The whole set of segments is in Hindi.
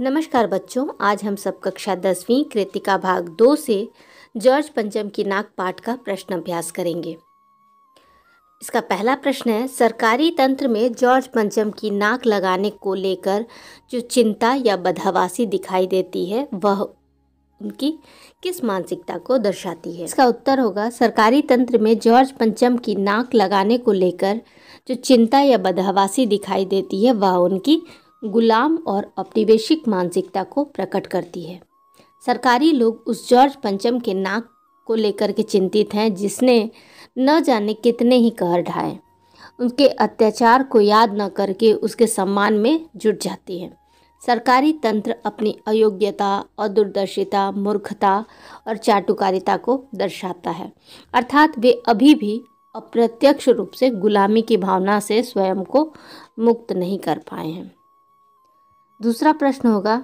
नमस्कार बच्चों आज हम सब कक्षा दसवीं कृतिका भाग दो से जॉर्ज पंचम की नाक पाठ का प्रश्न अभ्यास करेंगे इसका पहला प्रश्न है सरकारी तंत्र में जॉर्ज पंचम की नाक लगाने को लेकर जो चिंता या बदहवासी दिखाई देती है वह उनकी किस मानसिकता को दर्शाती है इसका उत्तर होगा सरकारी तंत्र में जॉर्ज पंचम की नाक लगाने को लेकर जो चिंता या बदहवासी दिखाई देती है वह उनकी गुलाम और औपनिवेशिक मानसिकता को प्रकट करती है सरकारी लोग उस जॉर्ज पंचम के नाक को लेकर के चिंतित हैं जिसने न जाने कितने ही कहर ढाए उनके अत्याचार को याद न करके उसके सम्मान में जुट जाती है सरकारी तंत्र अपनी अयोग्यता अदूरदर्शिता मूर्खता और चाटुकारिता को दर्शाता है अर्थात वे अभी भी अप्रत्यक्ष रूप से गुलामी की भावना से स्वयं को मुक्त नहीं कर पाए हैं दूसरा प्रश्न होगा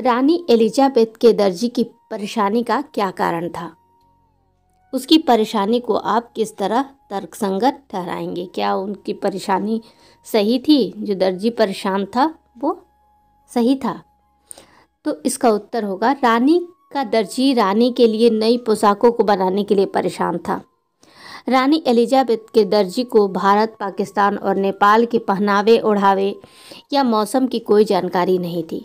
रानी एलिजाबेथ के दर्जी की परेशानी का क्या कारण था उसकी परेशानी को आप किस तरह तर्कसंगत ठहराएंगे क्या उनकी परेशानी सही थी जो दर्जी परेशान था वो सही था तो इसका उत्तर होगा रानी का दर्जी रानी के लिए नई पोशाकों को बनाने के लिए परेशान था रानी एलिजाबेथ के दर्जी को भारत पाकिस्तान और नेपाल के पहनावे ओढ़ावे या मौसम की कोई जानकारी नहीं थी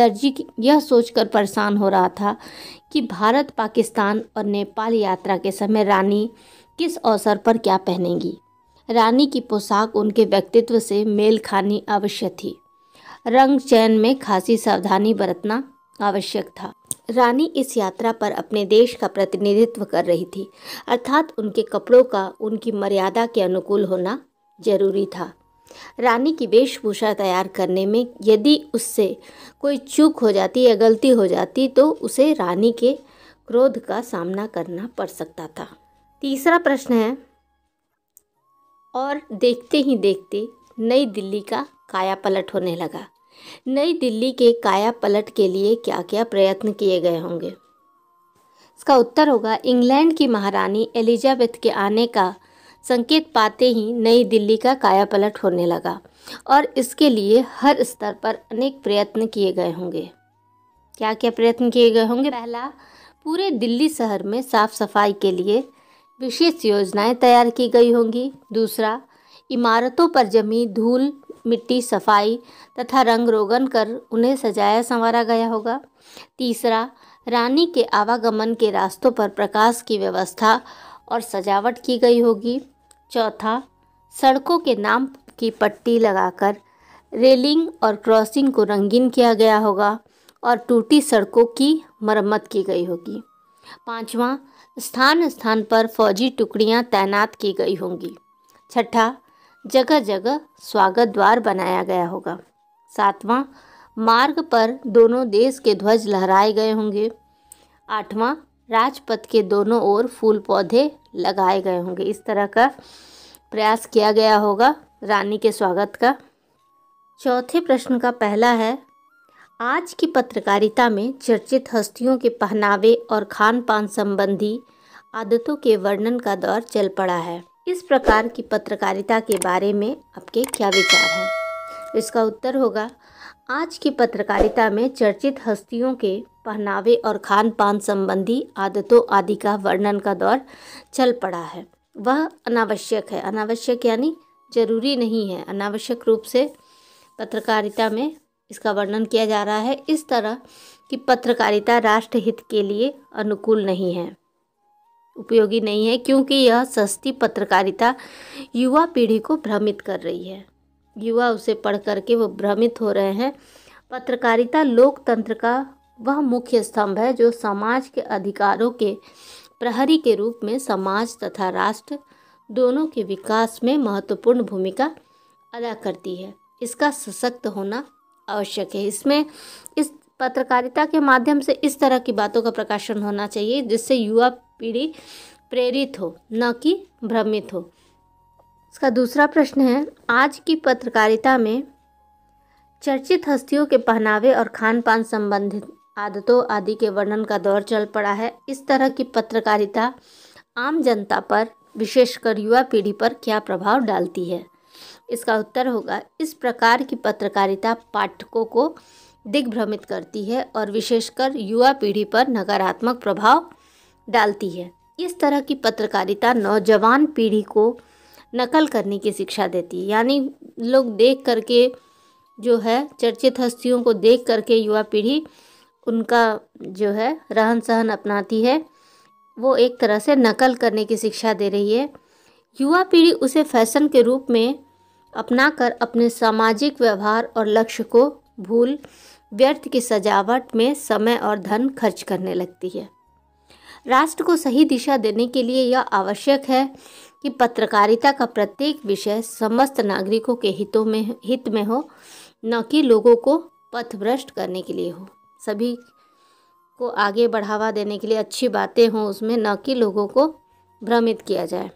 दर्जी यह सोचकर परेशान हो रहा था कि भारत पाकिस्तान और नेपाल यात्रा के समय रानी किस अवसर पर क्या पहनेंगी रानी की पोशाक उनके व्यक्तित्व से मेल खानी आवश्यक थी रंग चयन में खासी सावधानी बरतना आवश्यक था रानी इस यात्रा पर अपने देश का प्रतिनिधित्व कर रही थी अर्थात उनके कपड़ों का उनकी मर्यादा के अनुकूल होना जरूरी था रानी की वेशभूषा तैयार करने में यदि उससे कोई चूक हो जाती या गलती हो जाती तो उसे रानी के क्रोध का सामना करना पड़ सकता था तीसरा प्रश्न है और देखते ही देखते नई दिल्ली का काया पलट होने लगा नई दिल्ली के काया पलट के लिए क्या क्या प्रयत्न किए गए होंगे इसका उत्तर होगा इंग्लैंड की महारानी एलिजाबेथ के आने का संकेत पाते ही नई दिल्ली का काया पलट होने लगा और इसके लिए हर स्तर पर अनेक प्रयत्न किए गए होंगे क्या क्या प्रयत्न किए गए होंगे पहला पूरे दिल्ली शहर में साफ सफाई के लिए विशेष योजनाएं तैयार की गई होंगी दूसरा इमारतों पर जमी धूल मिट्टी सफाई तथा रंग रोगन कर उन्हें सजाया संवारा गया होगा तीसरा रानी के आवागमन के रास्तों पर प्रकाश की व्यवस्था और सजावट की गई होगी चौथा सड़कों के नाम की पट्टी लगाकर रेलिंग और क्रॉसिंग को रंगीन किया गया होगा और टूटी सड़कों की मरम्मत की गई होगी पाँचवा स्थान स्थान पर फौजी टुकड़ियां तैनात की गई होंगी छठा जगह जगह स्वागत द्वार बनाया गया होगा सातवां मार्ग पर दोनों देश के ध्वज लहराए गए होंगे आठवां राजपथ के दोनों ओर फूल पौधे लगाए गए होंगे इस तरह का प्रयास किया गया होगा रानी के स्वागत का चौथे प्रश्न का पहला है आज की पत्रकारिता में चर्चित हस्तियों के पहनावे और खान पान संबंधी आदतों के वर्णन का दौर चल पड़ा है इस प्रकार की पत्रकारिता के बारे में आपके क्या विचार हैं इसका उत्तर होगा आज की पत्रकारिता में चर्चित हस्तियों के पहनावे और खान पान संबंधी आदतों आदि का वर्णन का दौर चल पड़ा है वह अनावश्यक है अनावश्यक यानी जरूरी नहीं है अनावश्यक रूप से पत्रकारिता में इसका वर्णन किया जा रहा है इस तरह कि पत्रकारिता राष्ट्रहित के लिए अनुकूल नहीं है उपयोगी नहीं है क्योंकि यह सस्ती पत्रकारिता युवा पीढ़ी को भ्रमित कर रही है युवा उसे पढ़ करके वो भ्रमित हो रहे हैं पत्रकारिता लोकतंत्र का वह मुख्य स्तंभ है जो समाज के अधिकारों के प्रहरी के रूप में समाज तथा राष्ट्र दोनों के विकास में महत्वपूर्ण भूमिका अदा करती है इसका सशक्त होना आवश्यक है इसमें इस पत्रकारिता के माध्यम से इस तरह की बातों का प्रकाशन होना चाहिए जिससे युवा पीढ़ी प्रेरित हो न कि भ्रमित हो इसका दूसरा प्रश्न है आज की पत्रकारिता में चर्चित हस्तियों के पहनावे और खान पान संबंधित आदतों आदि के वर्णन का दौर चल पड़ा है इस तरह की पत्रकारिता आम जनता पर विशेषकर युवा पीढ़ी पर क्या प्रभाव डालती है इसका उत्तर होगा इस प्रकार की पत्रकारिता पाठकों को दिग्भ्रमित करती है और विशेषकर युवा पीढ़ी पर नकारात्मक प्रभाव डालती है इस तरह की पत्रकारिता नौजवान पीढ़ी को नकल करने की शिक्षा देती है यानी लोग देख करके जो है चर्चित हस्तियों को देख करके युवा पीढ़ी उनका जो है रहन सहन अपनाती है वो एक तरह से नकल करने की शिक्षा दे रही है युवा पीढ़ी उसे फैशन के रूप में अपनाकर अपने सामाजिक व्यवहार और लक्ष्य को भूल व्यर्थ की सजावट में समय और धन खर्च करने लगती है राष्ट्र को सही दिशा देने के लिए यह आवश्यक है कि पत्रकारिता का प्रत्येक विषय समस्त नागरिकों के हितों में हित में हो न कि लोगों को पथभ्रष्ट करने के लिए हो सभी को आगे बढ़ावा देने के लिए अच्छी बातें हों उसमें न कि लोगों को भ्रमित किया जाए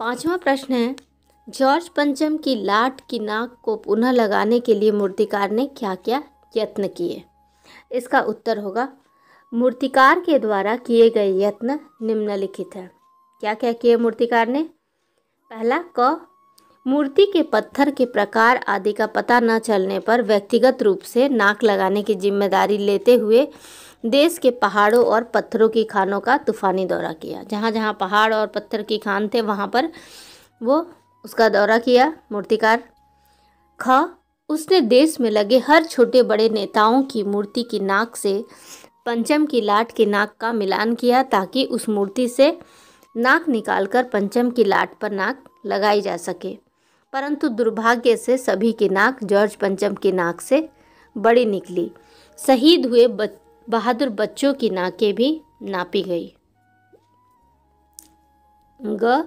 पांचवा प्रश्न है जॉर्ज पंचम की लाट की नाक को पुनः लगाने के लिए मूर्तिकार ने क्या क्या यत्न किए इसका उत्तर होगा मूर्तिकार के द्वारा किए गए यत्न निम्नलिखित है क्या क्या किए मूर्तिकार ने पहला क मूर्ति के पत्थर के प्रकार आदि का पता न चलने पर व्यक्तिगत रूप से नाक लगाने की जिम्मेदारी लेते हुए देश के पहाड़ों और पत्थरों की खानों का तूफानी दौरा किया जहाँ जहाँ पहाड़ और पत्थर की खान थे वहाँ पर वो उसका दौरा किया मूर्तिकार ख उसने देश में लगे हर छोटे बड़े नेताओं की मूर्ति की नाक से पंचम की लाट के नाक का मिलान किया ताकि उस मूर्ति से नाक निकालकर पंचम की लाट पर नाक लगाई जा सके परंतु दुर्भाग्य से सभी की नाक जॉर्ज पंचम की नाक से बड़ी निकली शहीद हुए बहादुर बच्चों की नाकें भी नापी गई ग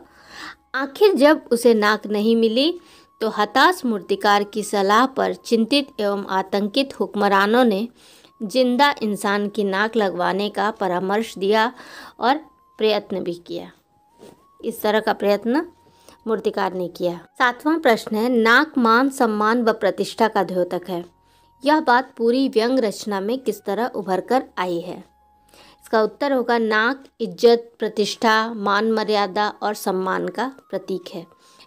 आखिर जब उसे नाक नहीं मिली तो हताश मूर्तिकार की सलाह पर चिंतित एवं आतंकित हुक्मरानों ने जिंदा इंसान की नाक लगवाने का परामर्श दिया और प्रयत्न भी किया इस तरह का प्रयत्न मूर्तिकार ने किया सातवां प्रश्न है नाक मान सम्मान व प्रतिष्ठा का द्योतक है यह बात पूरी व्यंग रचना में किस तरह उभर कर आई है इसका उत्तर होगा नाक इज्जत प्रतिष्ठा मान मर्यादा और सम्मान का प्रतीक है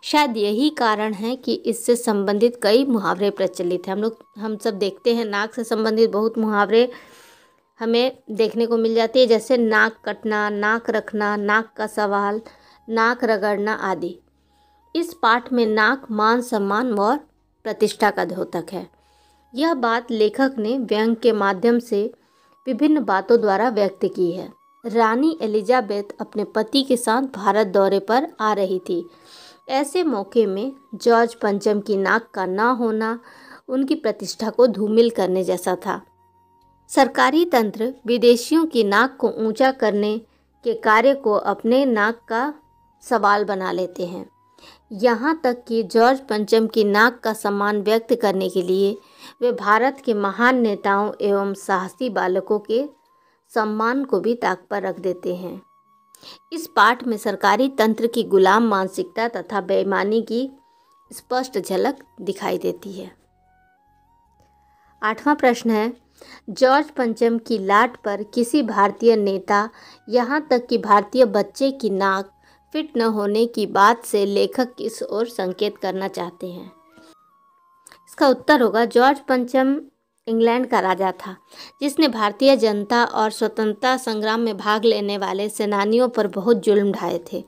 शायद यही कारण है कि इससे संबंधित कई मुहावरे प्रचलित हैं हम लोग हम सब देखते हैं नाक से संबंधित बहुत मुहावरे हमें देखने को मिल जाती है जैसे नाक कटना नाक रखना नाक का सवाल नाक रगड़ना आदि इस पाठ में नाक मान सम्मान और प्रतिष्ठा का द्योतक है यह बात लेखक ने व्यंग के माध्यम से विभिन्न बातों द्वारा व्यक्त की है रानी एलिजाबेथ अपने पति के साथ भारत दौरे पर आ रही थी ऐसे मौके में जॉर्ज पंचम की नाक का ना होना उनकी प्रतिष्ठा को धूमिल करने जैसा था सरकारी तंत्र विदेशियों की नाक को ऊंचा करने के कार्य को अपने नाक का सवाल बना लेते हैं यहाँ तक कि जॉर्ज पंचम की नाक का सम्मान व्यक्त करने के लिए वे भारत के महान नेताओं एवं साहसी बालकों के सम्मान को भी ताक पर रख देते हैं इस पाठ में सरकारी तंत्र की गुलाम मानसिकता तथा बेईमानी की स्पष्ट झलक दिखाई देती है आठवां प्रश्न है जॉर्ज पंचम की लाट पर किसी भारतीय नेता यहाँ तक कि भारतीय बच्चे की नाक फिट न होने की बात से लेखक किस ओर संकेत करना चाहते हैं इसका उत्तर होगा जॉर्ज पंचम इंग्लैंड का राजा था जिसने भारतीय जनता और स्वतंत्रता संग्राम में भाग लेने वाले सेनानियों पर बहुत जुल्म ढाए थे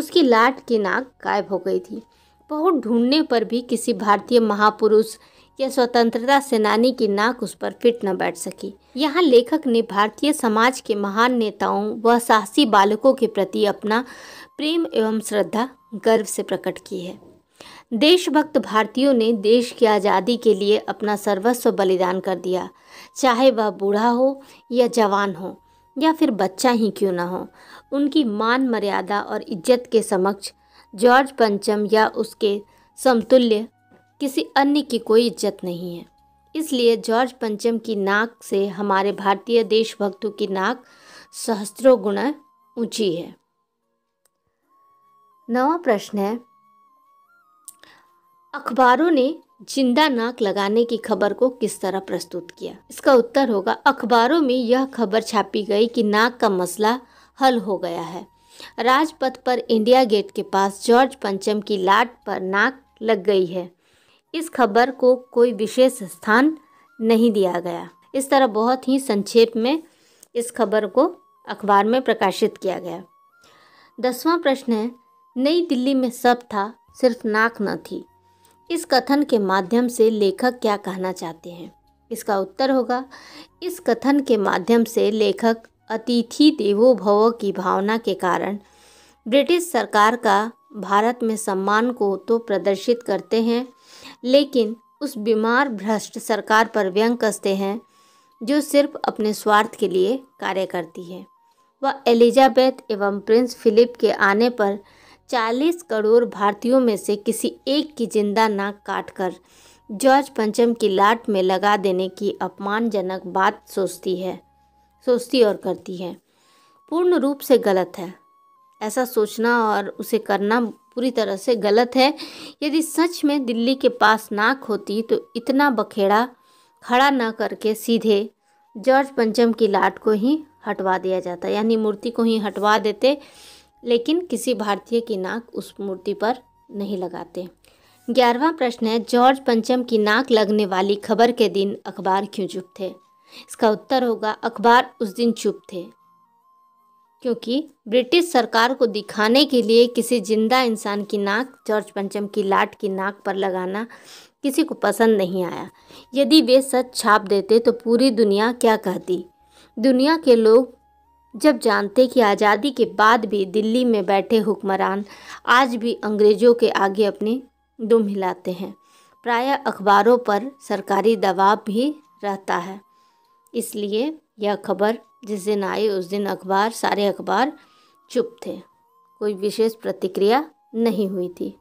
उसकी लाट की नाक गायब हो गई थी बहुत ढूंढने पर भी किसी भारतीय महापुरुष या स्वतंत्रता सेनानी की नाक उस पर फिट न बैठ सकी यहाँ लेखक ने भारतीय समाज के महान नेताओं व साहसी बालकों के प्रति अपना प्रेम एवं श्रद्धा गर्व से प्रकट की है देशभक्त भारतीयों ने देश की आज़ादी के लिए अपना सर्वस्व बलिदान कर दिया चाहे वह बूढ़ा हो या जवान हो या फिर बच्चा ही क्यों ना हो उनकी मान मर्यादा और इज्जत के समक्ष जॉर्ज पंचम या उसके समतुल्य किसी अन्य की कोई इज्जत नहीं है इसलिए जॉर्ज पंचम की नाक से हमारे भारतीय देशभक्तों की नाक सहस्त्रों गुणा ऊंची है नवा प्रश्न है अखबारों ने जिंदा नाक लगाने की खबर को किस तरह प्रस्तुत किया इसका उत्तर होगा अखबारों में यह खबर छापी गई कि नाक का मसला हल हो गया है राजपथ पर इंडिया गेट के पास जॉर्ज पंचम की लाट पर नाक लग गई है इस खबर को कोई विशेष स्थान नहीं दिया गया इस तरह बहुत ही संक्षेप में इस खबर को अखबार में प्रकाशित किया गया दसवां प्रश्न है नई दिल्ली में सब था सिर्फ नाक न थी इस कथन के माध्यम से लेखक क्या कहना चाहते हैं इसका उत्तर होगा इस कथन के माध्यम से लेखक अतिथि देवो भव की भावना के कारण ब्रिटिश सरकार का भारत में सम्मान को तो प्रदर्शित करते हैं लेकिन उस बीमार भ्रष्ट सरकार पर व्यंग कसते हैं जो सिर्फ अपने स्वार्थ के लिए कार्य करती है वह एलिजाबेथ एवं प्रिंस फिलिप के आने पर 40 करोड़ भारतीयों में से किसी एक की जिंदा नाक काटकर जॉर्ज पंचम की लाट में लगा देने की अपमानजनक बात सोचती है सोचती और करती है पूर्ण रूप से गलत है ऐसा सोचना और उसे करना पूरी तरह से गलत है यदि सच में दिल्ली के पास नाक होती तो इतना बखेड़ा खड़ा ना करके सीधे जॉर्ज पंचम की लाट को ही हटवा दिया जाता यानी मूर्ति को ही हटवा देते लेकिन किसी भारतीय की नाक उस मूर्ति पर नहीं लगाते ग्यारहवा प्रश्न है जॉर्ज पंचम की नाक लगने वाली खबर के दिन अखबार क्यों चुप थे इसका उत्तर होगा अखबार उस दिन चुप थे क्योंकि ब्रिटिश सरकार को दिखाने के लिए किसी जिंदा इंसान की नाक जॉर्ज पंचम की लाट की नाक पर लगाना किसी को पसंद नहीं आया यदि वे सच छाप देते तो पूरी दुनिया क्या कहती दुनिया के लोग जब जानते कि आज़ादी के बाद भी दिल्ली में बैठे हुक्मरान आज भी अंग्रेज़ों के आगे अपनी दुम हिलाते हैं प्रायः अखबारों पर सरकारी दबाव भी रहता है इसलिए यह खबर जिस दिन आई उस दिन अखबार सारे अखबार चुप थे कोई विशेष प्रतिक्रिया नहीं हुई थी